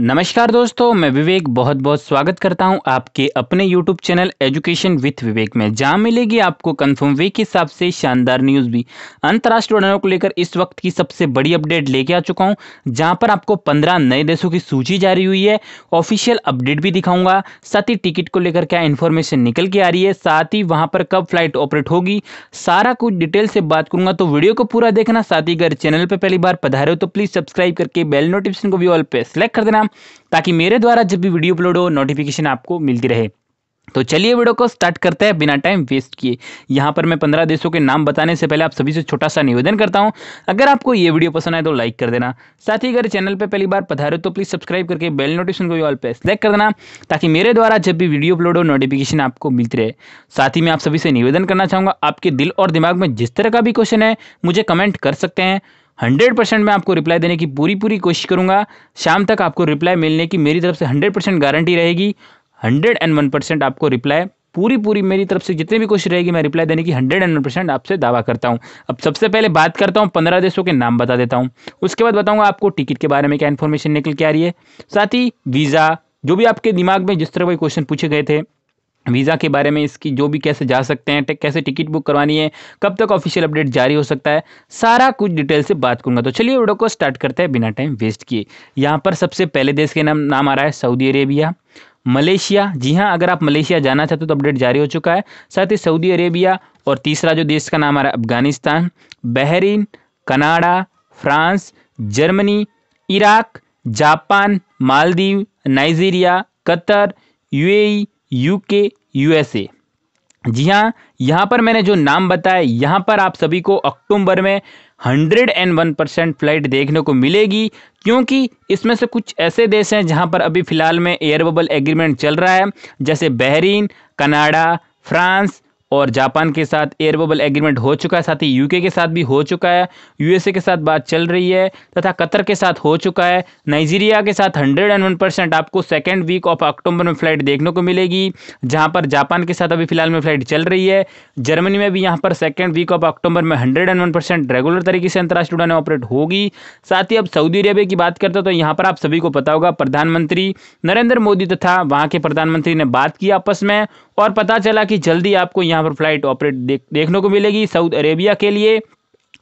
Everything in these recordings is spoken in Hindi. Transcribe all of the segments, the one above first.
नमस्कार दोस्तों मैं विवेक बहुत बहुत स्वागत करता हूं आपके अपने YouTube channel education with Vivek में जहां मिलेगी आपको कंफर्म वे के हिसाब से शानदार न्यूज़ भी अंतर्राष्ट्रीय उड़ानों को लेकर इस वक्त की सबसे बड़ी अपडेट लेके आ चुका हूं जहां पर आपको पंद्रह नए देशों की सूची जारी हुई है ऑफिशियल अपडेट भी दिखाऊंगा साथ ही टिकट को लेकर क्या इन्फॉर्मेशन निकल के आ रही है साथ ही वहाँ पर कब फ्लाइट ऑपरेट होगी सारा कुछ डिटेल से बात करूंगा तो वीडियो को पूरा देखना साथ ही अगर चैनल पर पहली बार पधारे हो तो प्लीज़ सब्सक्राइब करके बेल नोटिफिकेशन को भी ऑल पे सेलेक्ट कर देना करना ताकि मेरे द्वारा जब भी वीडियो अपलोड हो नोटिफिकेशन आपको मिलती रहे तो चलिए वीडियो को स्टार्ट करते हैं बिना टाइम वेस्ट किए यहाँ पर मैं पंद्रह देशों के नाम बताने से पहले आप सभी से छोटा सा निवेदन करता हूँ अगर आपको ये वीडियो पसंद आए तो लाइक कर देना साथ ही अगर चैनल पर पहली बार पधारे तो प्लीज़ सब्सक्राइब करके बेल नोटिफिकेशन को ऑल पे सेलेक्ट कर देना ताकि मेरे द्वारा जब भी वीडियो अपलोड हो नोटिफिकेशन आपको मिलती रहे साथ ही मैं आप सभी से निवेदन करना चाहूँगा आपके दिल और दिमाग में जिस तरह का भी क्वेश्चन है मुझे कमेंट कर सकते हैं हंड्रेड परसेंट मैं आपको रिप्लाई देने की पूरी पूरी कोशिश करूँगा शाम तक आपको रिप्लाई मिलने की मेरी तरफ से हंड्रेड परसेंट गारंटी रहेगी हंड्रेड एंड वन परसेंट आपको रिप्लाई पूरी पूरी मेरी तरफ से जितनी भी कोशिश रहेगी मैं रिप्लाई देने की हंड्रेड एंड परसेंट आपसे दावा करता हूँ अब सबसे पहले बात करता हूँ पंद्रह देशों के नाम बता देता हूँ उसके बाद बताऊँगा आपको टिकट के बारे में क्या इन्फॉर्मेशन निकल के आ रही है साथ ही वीज़ा जो भी आपके दिमाग में जिस तरह के क्वेश्चन पूछे गए थे वीज़ा के बारे में इसकी जो भी कैसे जा सकते हैं कैसे टिकट बुक करवानी है कब तक ऑफिशियल अपडेट जारी हो सकता है सारा कुछ डिटेल से बात करूंगा तो चलिए वीडियो को स्टार्ट करते हैं बिना टाइम वेस्ट किए यहाँ पर सबसे पहले देश के नाम नाम आ रहा है सऊदी अरेबिया मलेशिया जी हाँ अगर आप मलेशिया जाना चाहते हो तो अपडेट जारी हो चुका है साथ ही सऊदी अरेबिया और तीसरा जो देश का नाम आ रहा है Afghanistan Bahrain Canada France Germany Iraq Japan Maldives Nigeria Qatar UAE UK USA जी हाँ यहाँ पर मैंने जो नाम बताया यहाँ पर आप सभी को अक्टूबर में hundred and one percent flight देखने को मिलेगी क्योंकि इसमें से कुछ ऐसे देश हैं जहाँ पर अभी फ़िलहाल में एयरबल एग्रीमेंट चल रहा है जैसे बहरीन कनाडा फ्रांस और जापान के साथ एयर बबल एग्रीमेंट हो चुका है साथ ही यूके के साथ भी हो चुका है यूएसए के साथ बात चल रही है तथा कतर के साथ हो चुका है नाइजीरिया के साथ 101 परसेंट आपको सेकेंड वीक ऑफ अक्टूबर में फ्लाइट देखने को मिलेगी जहां पर जापान के साथ अभी फिलहाल में फ्लाइट चल रही है जर्मनी में भी यहाँ पर सेकेंड वीक ऑफ अक्टूबर में हंड्रेड रेगुलर तरीके से अंतर्राष्ट्रीय उड़ाने ऑपरेट होगी साथ ही अब सऊदी अरेबिया की बात करते हो तो यहाँ पर आप सभी को पता होगा प्रधानमंत्री नरेंद्र मोदी तथा वहाँ के प्रधानमंत्री ने बात की आपस में और पता चला कि जल्दी आपको यहाँ पर फ्लाइट ऑपरेट देखने को मिलेगी सऊदी अरेबिया के लिए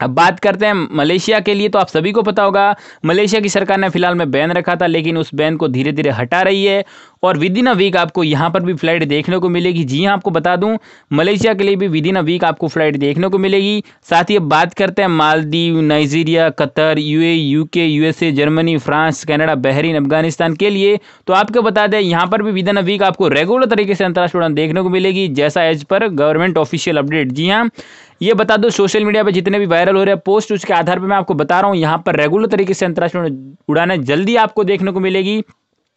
अब बात करते हैं मलेशिया के लिए तो आप सभी को पता होगा मलेशिया की सरकार ने फिलहाल में बैन रखा था लेकिन उस बैन को धीरे धीरे हटा रही है और विद इन अ वीक आपको यहाँ पर भी फ्लाइट देखने को मिलेगी जी हाँ आपको बता दूँ मलेशिया के लिए भी विद इन अ वीक आपको फ्लाइट देखने को मिलेगी साथ ही अब बात करते हैं Maldives Nigeria Qatar U UK USA Germany France Canada Bahrain Afghanistan के लिए तो आपको बता दें यहाँ पर भी विद इन अ वीक आपको रेगुलर तरीके से अंतर्राष्ट्रीय उड़ान देखने को मिलेगी जैसा as per government official update जी हाँ ये बता दो सोशल मीडिया पर जितने भी वायरल हो रहे हैं पोस्ट उसके आधार पर मैं आपको बता रहा हूँ यहाँ पर रेगुलर तरीके से अंतर्राष्ट्रीय उड़ाने जल्दी आपको देखने को मिलेगी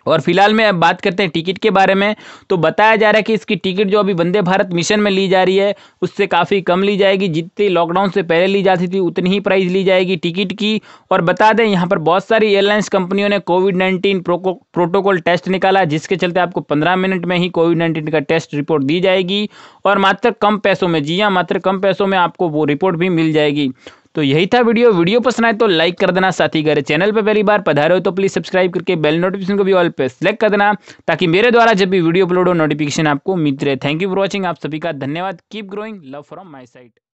और फिलहाल में अब बात करते हैं टिकट के बारे में तो बताया जा रहा है कि इसकी टिकट जो अभी वंदे भारत मिशन में ली जा रही है उससे काफ़ी कम ली जाएगी जितनी लॉकडाउन से पहले ली जाती थी उतनी ही प्राइस ली जाएगी टिकट की और बता दें यहाँ पर बहुत सारी एयरलाइंस कंपनियों ने कोविड नाइन्टीन प्रोटोकॉल टेस्ट निकाला जिसके चलते आपको पंद्रह मिनट में ही कोविड नाइन्टीन का टेस्ट रिपोर्ट दी जाएगी और मात्र कम पैसों में जी हाँ मात्र कम पैसों में आपको वो रिपोर्ट भी मिल जाएगी तो यही था वीडियो वीडियो पसंद आए तो लाइक कर देना साथ ही अगर चैनल पर पहली बार पधारे हो तो प्लीज़ सब्सक्राइब करके बेल नोटिफिकेशन को भी ऑल पर सेलेक्ट कर देना ताकि मेरे द्वारा जब भी वीडियो अपलोड हो नोटिफिकेशन आपको मिलते रहे थैंक यू फॉर वॉचिंग आप सभी का धन्यवाद keep growing love from my site